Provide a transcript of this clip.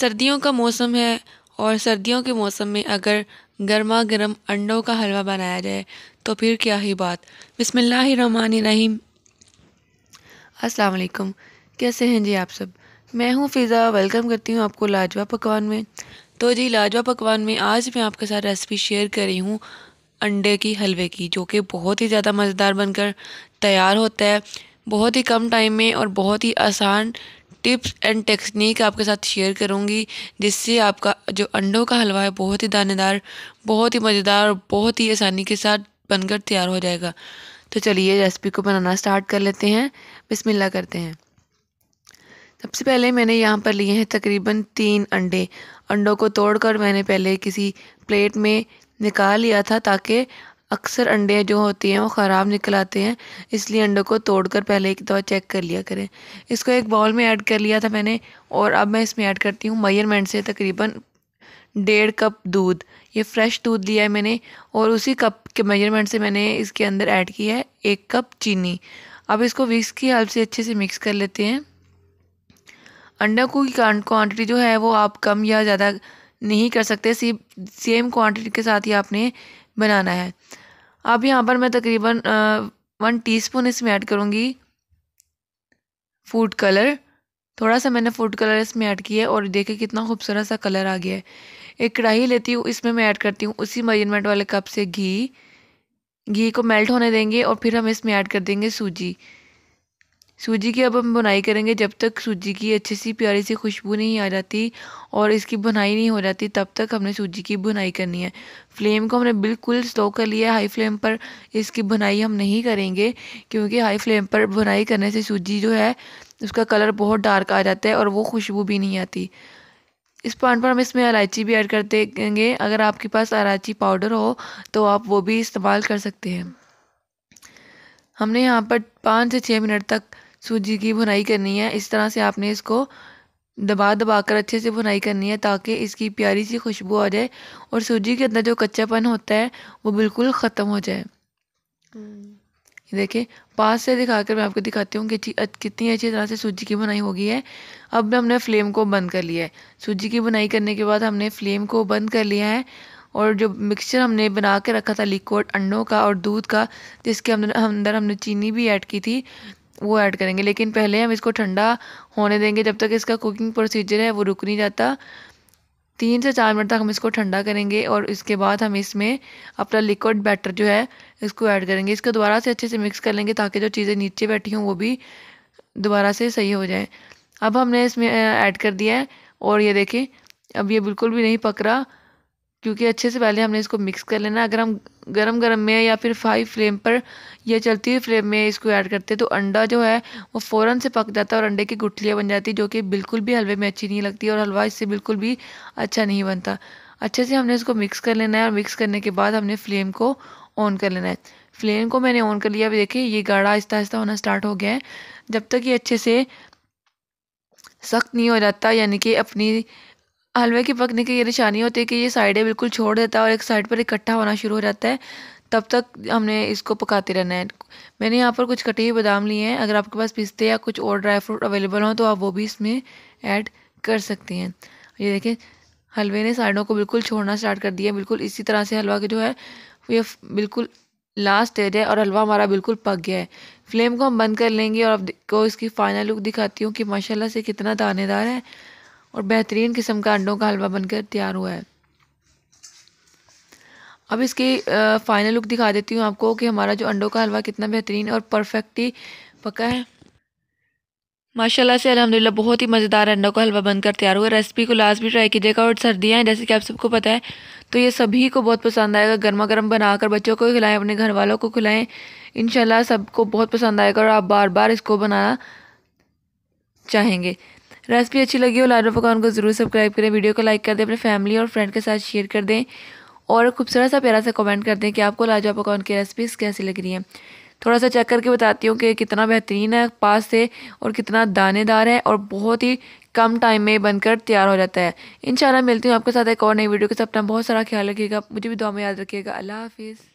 सर्दियों का मौसम है और सर्दियों के मौसम में अगर गर्मा गर्म अंडों का हलवा बनाया जाए तो फिर क्या ही बात बिसमीम असलकम कैसे हैं जी आप सब मैं हूं फ़िज़ा वेलकम करती हूं आपको लाजवा पकवान में तो जी लाजवा पकवान में आज मैं आपके साथ रेसिपी शेयर कर रही हूँ अंडे की हलवे की जो कि बहुत ही ज़्यादा मज़ेदार बनकर तैयार होता है बहुत ही कम टाइम में और बहुत ही आसान टिप्स एंड टेक्निक आपके साथ शेयर करूँगी जिससे आपका जो अंडों का हलवा है बहुत ही दानेदार बहुत ही मज़ेदार और बहुत ही आसानी के साथ बनकर तैयार हो जाएगा तो चलिए रेसिपी को बनाना स्टार्ट कर लेते हैं बिस्मिल्लाह करते हैं सबसे पहले मैंने यहाँ पर लिए हैं तकरीबन तीन अंडे अंडों को तोड़कर मैंने पहले किसी प्लेट में निकाल लिया था ताकि अक्सर अंडे जो होती हैं वो ख़राब निकल आते हैं इसलिए अंडों को तोड़कर पहले एक दफ़ा चेक कर लिया करें इसको एक बाउल में ऐड कर लिया था मैंने और अब मैं इसमें ऐड करती हूँ मयरमेंट से तकरीबन डेढ़ कप दूध ये फ्रेश दूध लिया है मैंने और उसी कप के मेजरमेंट से मैंने इसके अंदर ऐड किया है एक कप चीनी अब इसको विक्स की हेल्प से अच्छे से मिक्स कर लेते हैं अंडा को क्वांटिटी जो है वो आप कम या ज़्यादा नहीं कर सकते सेम क्वांटिटी के साथ ही आपने बनाना है अब यहाँ पर मैं तकरीबन वन टीस्पून इसमें ऐड करूँगी फूड कलर थोड़ा सा मैंने फूड कलर इसमें ऐड किया है और देखे कितना खूबसूरत सा कलर आ गया है एक कढ़ाई लेती हूँ इसमें मैं ऐड करती हूँ उसी मेजरमेंट वाले कप से घी घी को मेल्ट होने देंगे और फिर हम इसमें ऐड कर देंगे सूजी सूजी की अब हम बुनाई करेंगे जब तक सूजी की अच्छी सी प्यारी सी खुशबू नहीं आ जाती और इसकी बुनाई नहीं हो जाती तब तक हमने सूजी की बुनाई करनी है फ्लेम को हमने बिल्कुल स्लो कर लिया हाई फ्लेम पर इसकी बुनाई हम नहीं करेंगे क्योंकि हाई फ्लेम पर बुनाई करने से सूजी जो है उसका कलर बहुत डार्क आ जाता है और वो खुशबू भी नहीं आती इस पॉइंट पर हम इसमें इलायची भी ऐड कर देंगे अगर आपके पास इलायची पाउडर हो तो आप वो भी इस्तेमाल कर सकते हैं हमने यहाँ पर पाँच से छः मिनट तक सूजी की भुनाई करनी है इस तरह से आपने इसको दबा दबा कर अच्छे से भुनाई करनी है ताकि इसकी प्यारी सी खुशबू आ जाए और सूजी के अंदर जो कच्चापन होता है वो बिल्कुल ख़त्म हो जाए हम्म। देखिए पास से दिखा कर मैं आपको दिखाती हूँ कि कितनी अच्छी तरह से सूजी की बुनाई हो गई है अब हमने फ्लेम को बंद कर लिया है सूजी की बुनाई करने के बाद हमने फ्लेम को बंद कर लिया है और जो मिक्सचर हमने बना के रखा था लिक्विड अंडों का और दूध का जिसके अंदर अंदर हमने चीनी भी ऐड की थी वो ऐड करेंगे लेकिन पहले हम इसको ठंडा होने देंगे जब तक इसका कुकिंग प्रोसीजर है वो रुक नहीं जाता तीन से चार मिनट तक हम इसको ठंडा करेंगे और इसके बाद हम इसमें अपना लिक्विड बैटर जो है इसको ऐड करेंगे इसको दोबारा से अच्छे से मिक्स कर लेंगे ताकि जो चीज़ें नीचे बैठी हों वो भी दोबारा से सही हो जाए अब हमने इसमें ऐड कर दिया है और ये देखें अब ये बिल्कुल भी नहीं पक रहा क्योंकि अच्छे से पहले हमने इसको मिक्स कर लेना अगर हम गरम गरम में या फिर हाई फ्लेम पर या चलती हुई फ्लेम में इसको ऐड करते हैं तो अंडा जो है वो फ़ौरन से पक जाता है और अंडे की गुठलियाँ बन जाती जो कि बिल्कुल भी हलवे में अच्छी नहीं लगती और हलवा इससे बिल्कुल भी अच्छा नहीं बनता अच्छे से हमने इसको मिक्स कर लेना है और मिक्स करने के बाद हमने फ्लेम को ऑन कर लेना है फ्लेम को मैंने ऑन कर लिया अभी देखिए ये गाढ़ा आहिस्ता आहिस्ता होना स्टार्ट हो गया है जब तक ये अच्छे से सख्त नहीं हो जाता यानी कि अपनी हलवे के पकने की ये निशानी होती है कि ये साइडें बिल्कुल छोड़ देता है और एक साइड पर इकट्ठा होना शुरू हो जाता है तब तक हमने इसको पकाते रहना है मैंने यहाँ पर कुछ कटे हुए बादाम लिए हैं अगर आपके पास पिस्ते या कुछ और ड्राई फ्रूट अवेलेबल हों तो आप वो भी इसमें ऐड कर सकते हैं ये देखें हलवे ने साइडों को बिल्कुल छोड़ना स्टार्ट कर दिया बिल्कुल इसी तरह से हलवा के जो है ये बिल्कुल लास्ट स्टेज है और हलवा हमारा बिल्कुल पक गया है फ्लेम को हम बंद कर लेंगे और आपको इसकी फाइनल लुक दिखाती हूँ कि माशाल्लाह से कितना दानेदार है और बेहतरीन किस्म का अंडों का हलवा बनकर तैयार हुआ है अब इसकी फ़ाइनल लुक दिखा देती हूँ आपको कि हमारा जो अंडों का हलवा कितना बेहतरीन और परफेक्टली पका है माशाल्लाह से अलहमदिल्ला बहुत ही मज़ेदार अंडों का हलवा बनकर तैयार हुआ रेसिपी को लास्ट भी ट्राई कीजिएगा और सर्दियाँ हैं जैसे कि आप सबको पता है तो ये सभी को बहुत पसंद आएगा गर्मा गर्म बनाकर बच्चों को खिलाएं अपने घर वालों को खिलाएं इन सबको बहुत पसंद आएगा और आप बार बार इसको बनाना चाहेंगे रेसिपी अच्छी लगी हो लाडो पकवान को ज़रूर सब्सक्राइब करें वीडियो को लाइक कर दें अपने फैमिली और फ्रेंड के साथ शेयर कर दें और खूबसूरत सा प्यारा सा कमेंट कर दें कि आपको लाजवा पकवान की रेसिपीज़ कैसी लग रही हैं थोड़ा सा चेक करके बताती हूँ कि कितना बेहतरीन है पास से और कितना दानेदार है और बहुत ही कम टाइम में बनकर तैयार हो जाता है इन मिलती हूँ आपके साथ एक और नई वीडियो के साथ अपना बहुत सारा ख्याल रखिएगा मुझे भी दुआ में याद रखिएगा अल्लाह हाफिज़